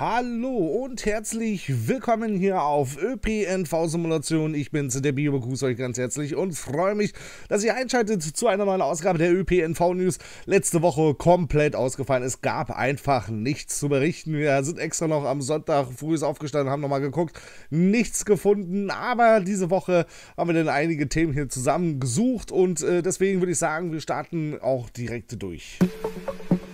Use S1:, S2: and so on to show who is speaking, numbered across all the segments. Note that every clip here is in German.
S1: Hallo und herzlich willkommen hier auf ÖPNV Simulation. Ich bin's, der Bio, begrüße euch ganz herzlich und freue mich, dass ihr einschaltet zu einer neuen Ausgabe der ÖPNV News. Letzte Woche komplett ausgefallen. Es gab einfach nichts zu berichten. Wir sind extra noch am Sonntag früh aufgestanden, haben nochmal geguckt, nichts gefunden. Aber diese Woche haben wir dann einige Themen hier zusammengesucht und äh, deswegen würde ich sagen, wir starten auch direkt durch. Musik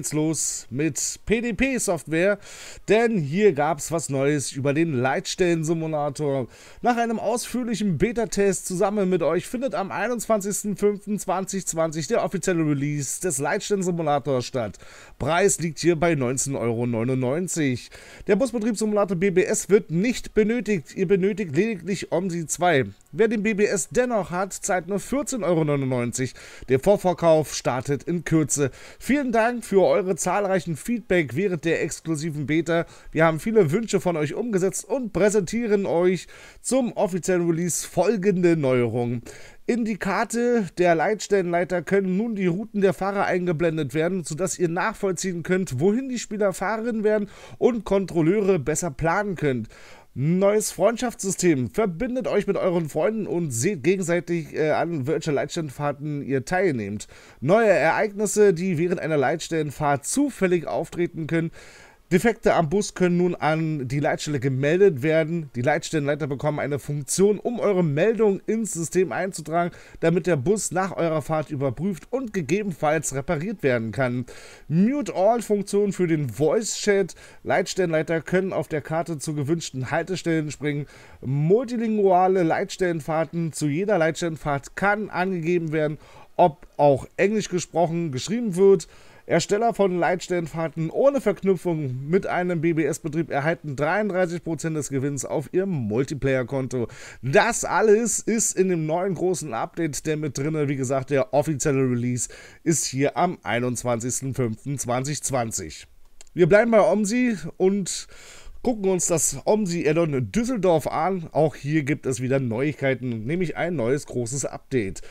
S1: geht's los mit PDP-Software, denn hier gab's was Neues über den Leitstellensimulator. Nach einem ausführlichen Beta-Test zusammen mit euch findet am 21.05.2020 der offizielle Release des Leitstellensimulators statt. Preis liegt hier bei 19,99 Euro. Der Busbetriebssimulator BBS wird nicht benötigt, ihr benötigt lediglich OMSI 2. Wer den BBS dennoch hat, zahlt nur 14,99 Euro. Der Vorverkauf startet in Kürze. Vielen Dank für eure zahlreichen Feedback während der exklusiven Beta. Wir haben viele Wünsche von euch umgesetzt und präsentieren euch zum offiziellen Release folgende Neuerungen. In die Karte der Leitstellenleiter können nun die Routen der Fahrer eingeblendet werden, sodass ihr nachvollziehen könnt, wohin die Spieler fahren werden und Kontrolleure besser planen könnt. Neues Freundschaftssystem. Verbindet euch mit euren Freunden und seht gegenseitig äh, an, Virtual Leitstellenfahrten ihr teilnehmt. Neue Ereignisse, die während einer Leitstellenfahrt zufällig auftreten können, Defekte am Bus können nun an die Leitstelle gemeldet werden. Die Leitstellenleiter bekommen eine Funktion, um eure Meldung ins System einzutragen, damit der Bus nach eurer Fahrt überprüft und gegebenenfalls repariert werden kann. Mute-All-Funktion für den Voice-Chat. Leitstellenleiter können auf der Karte zu gewünschten Haltestellen springen. Multilinguale Leitstellenfahrten zu jeder Leitstellenfahrt kann angegeben werden, ob auch Englisch gesprochen, geschrieben wird. Ersteller von Leitstellenfahrten ohne Verknüpfung mit einem BBS-Betrieb erhalten 33% des Gewinns auf ihrem Multiplayer-Konto. Das alles ist in dem neuen großen Update, der mit drin, wie gesagt, der offizielle Release ist hier am 21.05.2020. Wir bleiben bei Omsi und gucken uns das Omsi Addon Düsseldorf an. Auch hier gibt es wieder Neuigkeiten, nämlich ein neues großes Update.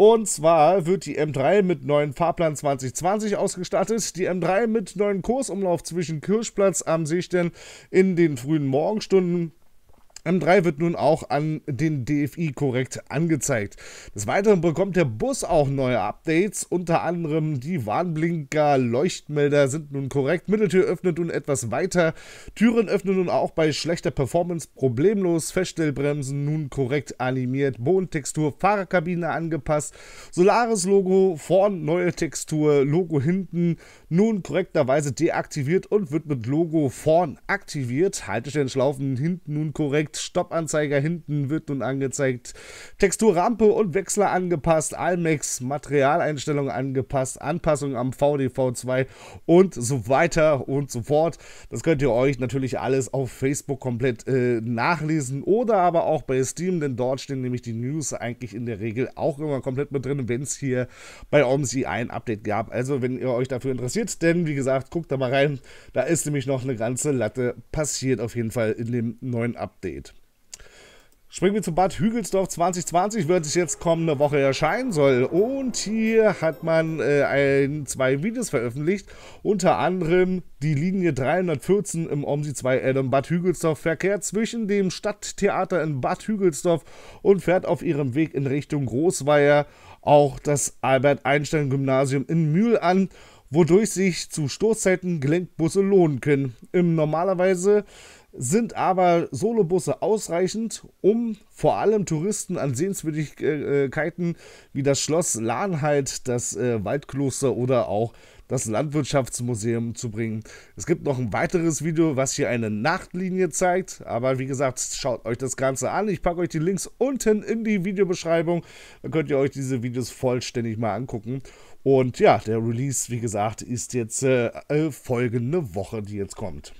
S1: Und zwar wird die M3 mit neuen Fahrplan 2020 ausgestattet, die M3 mit neuen Kursumlauf zwischen Kirschplatz am Seestern in den frühen Morgenstunden M3 wird nun auch an den DFI korrekt angezeigt. Des Weiteren bekommt der Bus auch neue Updates, unter anderem die Warnblinker, Leuchtmelder sind nun korrekt, Mitteltür öffnet nun etwas weiter, Türen öffnen nun auch bei schlechter Performance problemlos, Feststellbremsen nun korrekt animiert, Bodentextur, Fahrerkabine angepasst, Solaris-Logo vorn, neue Textur, Logo hinten nun korrekterweise deaktiviert und wird mit Logo vorn aktiviert, Haltestellen schlaufen hinten nun korrekt, angezeigt, Stoppanzeiger hinten wird nun angezeigt, Texturrampe und Wechsler angepasst, Almex Materialeinstellung angepasst, Anpassung am VDV2 und so weiter und so fort. Das könnt ihr euch natürlich alles auf Facebook komplett äh, nachlesen oder aber auch bei Steam, denn dort stehen nämlich die News eigentlich in der Regel auch immer komplett mit drin, wenn es hier bei OMSI ein Update gab. Also wenn ihr euch dafür interessiert, denn wie gesagt, guckt da mal rein, da ist nämlich noch eine ganze Latte passiert auf jeden Fall in dem neuen Update. Springen wir zum Bad Hügelsdorf 2020, wird es jetzt kommende Woche erscheinen soll. Und hier hat man äh, ein, zwei Videos veröffentlicht, unter anderem die Linie 314 im OMSI 2 Adam Bad Hügelsdorf verkehrt zwischen dem Stadttheater in Bad Hügelsdorf und fährt auf ihrem Weg in Richtung Großweier auch das Albert-Einstein-Gymnasium in Mühl an wodurch sich zu Stoßzeiten Gelenkbusse lohnen können. Im normalerweise sind aber Solobusse ausreichend, um vor allem Touristen an Sehenswürdigkeiten wie das Schloss Lahnheit, das äh, Waldkloster oder auch das Landwirtschaftsmuseum zu bringen. Es gibt noch ein weiteres Video, was hier eine Nachtlinie zeigt, aber wie gesagt, schaut euch das Ganze an. Ich packe euch die Links unten in die Videobeschreibung, dann könnt ihr euch diese Videos vollständig mal angucken. Und ja, der Release, wie gesagt, ist jetzt äh, äh folgende Woche, die jetzt kommt.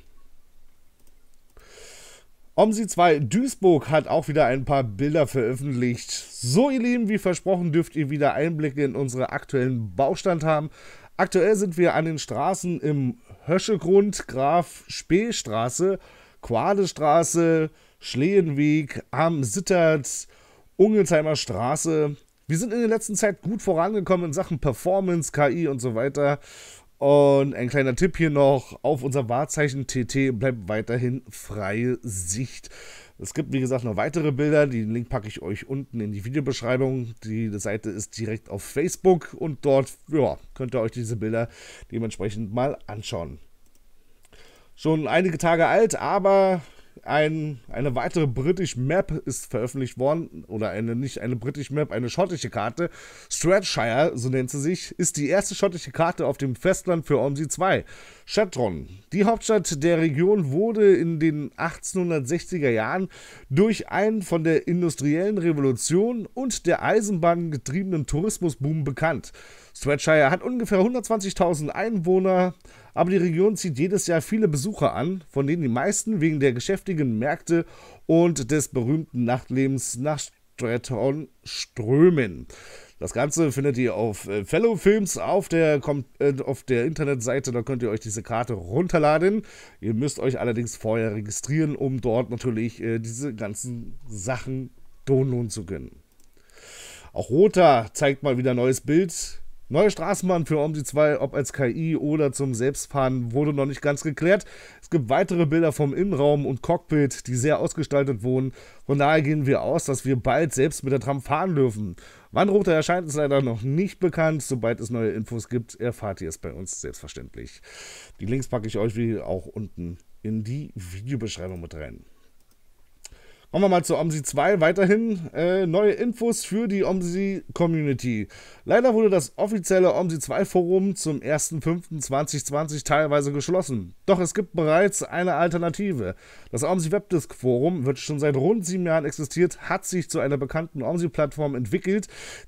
S1: Omsi 2 Duisburg hat auch wieder ein paar Bilder veröffentlicht. So ihr Lieben, wie versprochen dürft ihr wieder Einblicke in unseren aktuellen Baustand haben. Aktuell sind wir an den Straßen im Höschegrund, Graf Speestraße, Quadestraße, Schlehenweg, am Sittert, Ungelsheimer Straße. Wir sind in der letzten Zeit gut vorangekommen in Sachen Performance, KI und so weiter. Und ein kleiner Tipp hier noch: Auf unser Wahrzeichen TT bleibt weiterhin freie Sicht. Es gibt, wie gesagt, noch weitere Bilder. Den Link packe ich euch unten in die Videobeschreibung. Die Seite ist direkt auf Facebook und dort ja, könnt ihr euch diese Bilder dementsprechend mal anschauen. Schon einige Tage alt, aber ein, eine weitere British Map ist veröffentlicht worden, oder eine nicht eine British Map, eine schottische Karte. Stratshire, so nennt sie sich, ist die erste schottische Karte auf dem Festland für OMSI 2. Shetron, die Hauptstadt der Region, wurde in den 1860er Jahren durch einen von der industriellen Revolution und der Eisenbahn getriebenen Tourismusboom bekannt. Stratshire hat ungefähr 120.000 Einwohner aber die Region zieht jedes Jahr viele Besucher an, von denen die meisten wegen der geschäftigen Märkte und des berühmten Nachtlebens nach Stratton strömen. Das Ganze findet ihr auf äh, Fellow Films auf der, äh, auf der Internetseite. Da könnt ihr euch diese Karte runterladen. Ihr müsst euch allerdings vorher registrieren, um dort natürlich äh, diese ganzen Sachen downloaden zu können. Auch Rota zeigt mal wieder ein neues Bild Neue Straßenbahn für Omni 2, ob als KI oder zum Selbstfahren, wurde noch nicht ganz geklärt. Es gibt weitere Bilder vom Innenraum und Cockpit, die sehr ausgestaltet wurden. Von daher gehen wir aus, dass wir bald selbst mit der Tram fahren dürfen. Wann Roter erscheint, ist leider noch nicht bekannt. Sobald es neue Infos gibt, erfahrt ihr es bei uns selbstverständlich. Die Links packe ich euch wie auch unten in die Videobeschreibung mit rein. Kommen wir mal zu OMSI 2. Weiterhin äh, neue Infos für die OMSI Community. Leider wurde das offizielle OMSI 2 Forum zum 1.5.2020 teilweise geschlossen. Doch es gibt bereits eine Alternative. Das OMSI Webdisk Forum wird schon seit rund sieben Jahren existiert, hat sich zu einer bekannten OMSI Plattform entwickelt,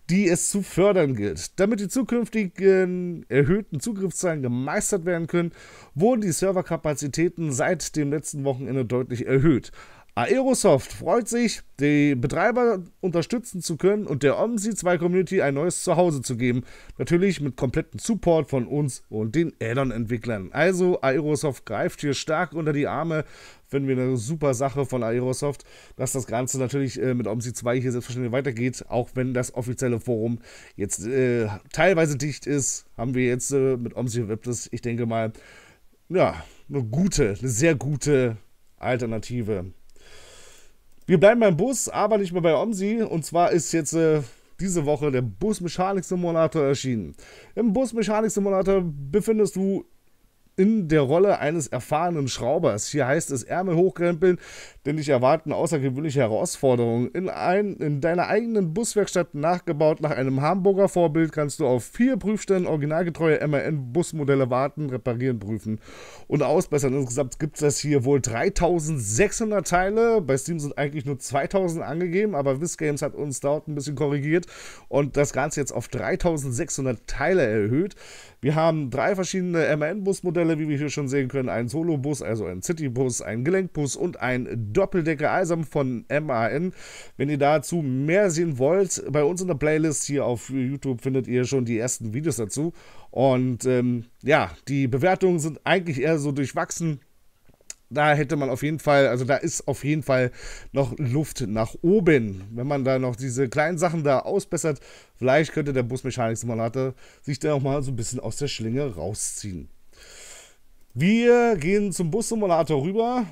S1: die es zu fördern gilt. Damit die zukünftigen erhöhten Zugriffszahlen gemeistert werden können, wurden die Serverkapazitäten seit dem letzten Wochenende deutlich erhöht. Aerosoft freut sich, die Betreiber unterstützen zu können und der Omsi 2 Community ein neues Zuhause zu geben. Natürlich mit kompletten Support von uns und den Addon-Entwicklern. Also Aerosoft greift hier stark unter die Arme. Finden wir eine super Sache von Aerosoft, dass das Ganze natürlich äh, mit Omsi 2 hier selbstverständlich weitergeht. Auch wenn das offizielle Forum jetzt äh, teilweise dicht ist, haben wir jetzt äh, mit Omsi WebDis, ich denke mal, ja, eine gute, eine sehr gute Alternative wir bleiben beim Bus, aber nicht mehr bei Omsi. Und zwar ist jetzt äh, diese Woche der Busmechanik-Simulator erschienen. Im Busmechanik-Simulator befindest du in der Rolle eines erfahrenen Schraubers. Hier heißt es Ärmel hochkrempeln, denn dich erwarten außergewöhnliche Herausforderungen. In, ein, in deiner eigenen Buswerkstatt nachgebaut nach einem Hamburger Vorbild kannst du auf vier Prüfstellen originalgetreue MAN-Busmodelle warten, reparieren, prüfen und ausbessern. Insgesamt gibt es das hier wohl 3600 Teile. Bei Steam sind eigentlich nur 2000 angegeben, aber Viz Games hat uns dort ein bisschen korrigiert und das Ganze jetzt auf 3600 Teile erhöht. Wir haben drei verschiedene MAN-Busmodelle Modelle, wie wir hier schon sehen können, einen Solobus, also einen Citybus, ein Gelenkbus und ein Doppeldecker Eisam von MAN. Wenn ihr dazu mehr sehen wollt, bei uns in der Playlist hier auf YouTube findet ihr schon die ersten Videos dazu. Und ähm, ja, die Bewertungen sind eigentlich eher so durchwachsen da hätte man auf jeden Fall, also da ist auf jeden Fall noch Luft nach oben. Wenn man da noch diese kleinen Sachen da ausbessert, vielleicht könnte der Busmechanik-Simulator sich da auch mal so ein bisschen aus der Schlinge rausziehen. Wir gehen zum Bus-Simulator rüber,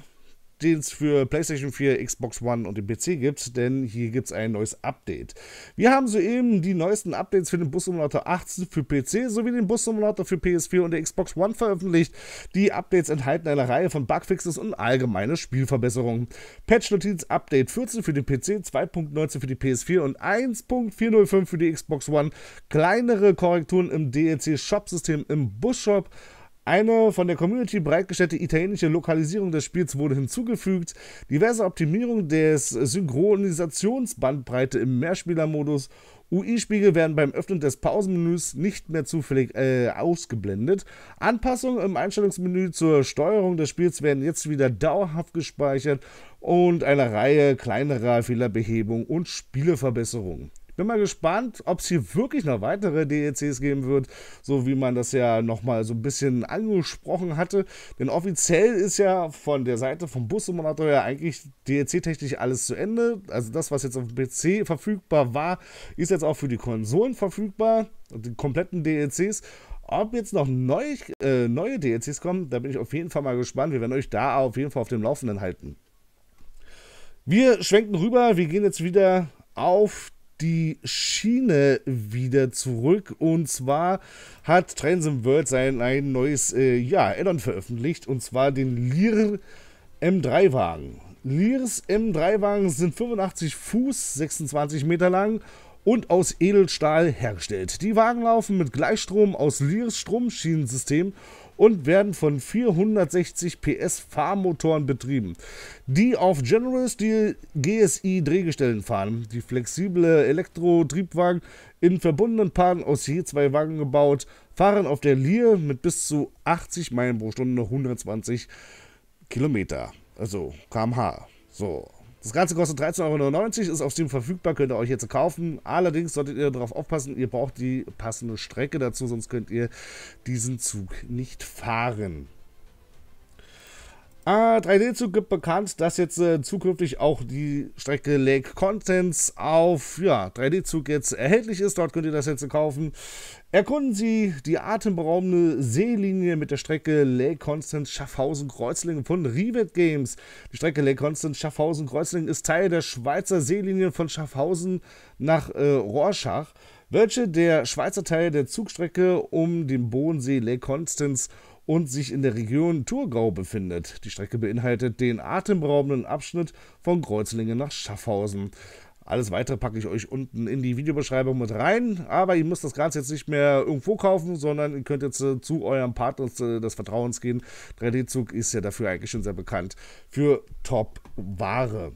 S1: den es für PlayStation 4, Xbox One und den PC gibt, denn hier gibt es ein neues Update. Wir haben soeben die neuesten Updates für den Bus Simulator 18 für PC sowie den Bus Simulator für PS4 und der Xbox One veröffentlicht. Die Updates enthalten eine Reihe von Bugfixes und allgemeine Spielverbesserungen. Patch Notiz Update 14 für den PC, 2.19 für die PS4 und 1.405 für die Xbox One. Kleinere Korrekturen im DLC Shop System im Bus Shop eine von der Community bereitgestellte italienische Lokalisierung des Spiels wurde hinzugefügt. Diverse Optimierungen des Synchronisationsbandbreite im Mehrspielermodus. UI-Spiegel werden beim Öffnen des Pausenmenüs nicht mehr zufällig äh, ausgeblendet. Anpassungen im Einstellungsmenü zur Steuerung des Spiels werden jetzt wieder dauerhaft gespeichert und eine Reihe kleinerer Fehlerbehebungen und Spieleverbesserungen. Bin mal gespannt, ob es hier wirklich noch weitere DLCs e geben wird, so wie man das ja nochmal so ein bisschen angesprochen hatte. Denn offiziell ist ja von der Seite vom Bus-Simulator ja eigentlich DLC-technisch e alles zu Ende. Also das, was jetzt auf dem PC verfügbar war, ist jetzt auch für die Konsolen verfügbar. Die kompletten DLCs. E ob jetzt noch neu, äh, neue DLCs kommen, da bin ich auf jeden Fall mal gespannt. Wir werden euch da auf jeden Fall auf dem Laufenden halten. Wir schwenken rüber, wir gehen jetzt wieder auf die Schiene wieder zurück. Und zwar hat Transom World sein ein neues äh, ja, Addon veröffentlicht. Und zwar den Lear M3-Wagen. Lears M3-Wagen sind 85 Fuß, 26 Meter lang und aus Edelstahl hergestellt. Die Wagen laufen mit Gleichstrom aus Lears Stromschienensystem und werden von 460 PS Fahrmotoren betrieben, die auf General Steel GSI Drehgestellen fahren. Die flexible Elektrotriebwagen in verbundenen Paaren aus je zwei Wagen gebaut, fahren auf der Lier mit bis zu 80 Meilen pro Stunde 120 Kilometer, also kmh. Also also so, das Ganze kostet 13,99 Euro, ist auf Steam verfügbar, könnt ihr euch jetzt kaufen. Allerdings solltet ihr darauf aufpassen, ihr braucht die passende Strecke dazu, sonst könnt ihr diesen Zug nicht fahren. Äh, ah, 3D-Zug gibt bekannt, dass jetzt äh, zukünftig auch die Strecke Lake Contents auf ja, 3D-Zug jetzt erhältlich ist. Dort könnt ihr das jetzt kaufen. Erkunden Sie die atemberaubende Seelinie mit der Strecke Lake Constance Schaffhausen-Kreuzlingen von Rivet Games. Die Strecke Lake Constance Schaffhausen-Kreuzlingen ist Teil der Schweizer Seelinie von Schaffhausen nach äh, Rorschach, welche der Schweizer Teil der Zugstrecke um den Bodensee Lake Constance und sich in der Region Thurgau befindet. Die Strecke beinhaltet den atemberaubenden Abschnitt von Kreuzlingen nach Schaffhausen. Alles weitere packe ich euch unten in die Videobeschreibung mit rein. Aber ihr müsst das Ganze jetzt nicht mehr irgendwo kaufen, sondern ihr könnt jetzt äh, zu eurem Partner äh, des Vertrauens gehen. 3D-Zug ist ja dafür eigentlich schon sehr bekannt für Top-Ware.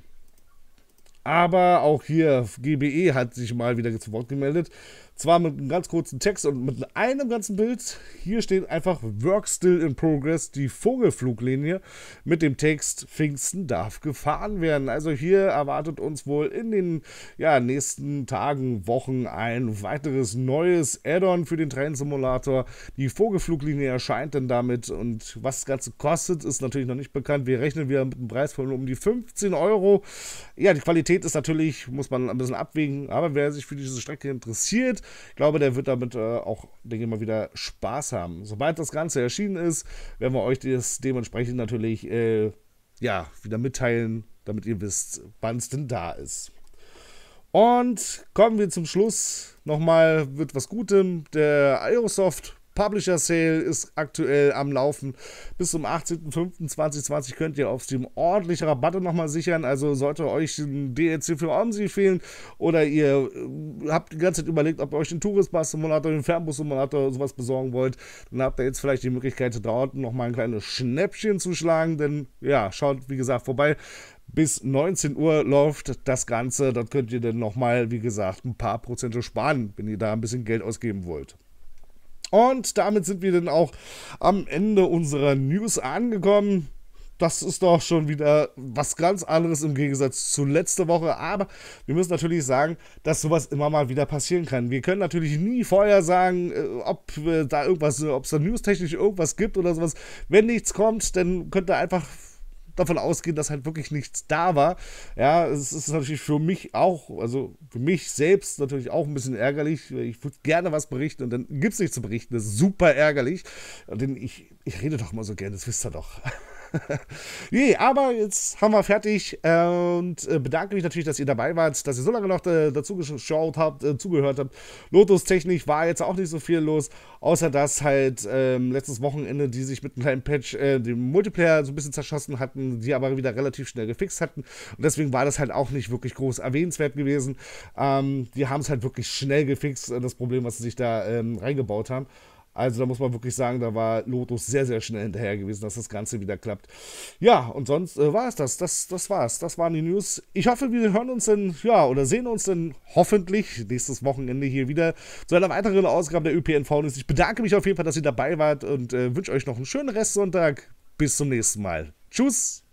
S1: Aber auch hier, GBE hat sich mal wieder zu Wort gemeldet. Zwar mit einem ganz kurzen Text und mit einem ganzen Bild. Hier steht einfach Work Still in Progress, die Vogelfluglinie mit dem Text Pfingsten darf gefahren werden. Also hier erwartet uns wohl in den ja, nächsten Tagen, Wochen ein weiteres neues Add-on für den Train-Simulator. Die Vogelfluglinie erscheint denn damit und was das Ganze kostet, ist natürlich noch nicht bekannt. Wir rechnen wieder mit einem Preis von um die 15 Euro. Ja, die Qualität ist natürlich, muss man ein bisschen abwägen, aber wer sich für diese Strecke interessiert, ich glaube, der wird damit äh, auch, denke ich mal, wieder Spaß haben. Sobald das Ganze erschienen ist, werden wir euch das dementsprechend natürlich äh, ja, wieder mitteilen, damit ihr wisst, wann es denn da ist. Und kommen wir zum Schluss. Nochmal wird was Gutem. Der Aerosoft Publisher Sale ist aktuell am Laufen. Bis zum 18.05.2020 könnt ihr auf Steam ordentliche Rabatte nochmal sichern. Also sollte euch ein DLC für Omsi fehlen oder ihr äh, habt die ganze Zeit überlegt, ob ihr euch den Tourist Bus Simulator, den Fernbus Simulator sowas besorgen wollt, dann habt ihr jetzt vielleicht die Möglichkeit, dort nochmal ein kleines Schnäppchen zu schlagen. Denn ja, schaut wie gesagt vorbei. Bis 19 Uhr läuft das Ganze. Dort könnt ihr dann nochmal, wie gesagt, ein paar Prozente sparen, wenn ihr da ein bisschen Geld ausgeben wollt. Und damit sind wir dann auch am Ende unserer News angekommen. Das ist doch schon wieder was ganz anderes im Gegensatz zu letzter Woche. Aber wir müssen natürlich sagen, dass sowas immer mal wieder passieren kann. Wir können natürlich nie vorher sagen, äh, ob äh, da irgendwas, ob es da newstechnisch irgendwas gibt oder sowas. Wenn nichts kommt, dann könnt ihr einfach davon ausgehen, dass halt wirklich nichts da war. Ja, es ist natürlich für mich auch, also für mich selbst natürlich auch ein bisschen ärgerlich. Ich würde gerne was berichten und dann gibt es nichts zu berichten. Das ist super ärgerlich. Denn ich, ich rede doch mal so gerne, das wisst ihr doch. nee, aber jetzt haben wir fertig äh, und äh, bedanke mich natürlich, dass ihr dabei wart, dass ihr so lange noch äh, dazu geschaut habt, zugehört habt. Lotus-technisch war jetzt auch nicht so viel los, außer dass halt ähm, letztes Wochenende die sich mit einem kleinen Patch äh, den Multiplayer so ein bisschen zerschossen hatten, die aber wieder relativ schnell gefixt hatten. Und deswegen war das halt auch nicht wirklich groß erwähnenswert gewesen. Ähm, die haben es halt wirklich schnell gefixt, das Problem, was sie sich da ähm, reingebaut haben. Also da muss man wirklich sagen, da war Lotus sehr, sehr schnell hinterher gewesen, dass das Ganze wieder klappt. Ja, und sonst äh, war es das. das. Das war's. Das waren die News. Ich hoffe, wir hören uns dann, ja, oder sehen uns dann hoffentlich nächstes Wochenende hier wieder zu einer weiteren Ausgabe der ÖPNV-News. Ich bedanke mich auf jeden Fall, dass ihr dabei wart und äh, wünsche euch noch einen schönen Restsonntag. Bis zum nächsten Mal. Tschüss!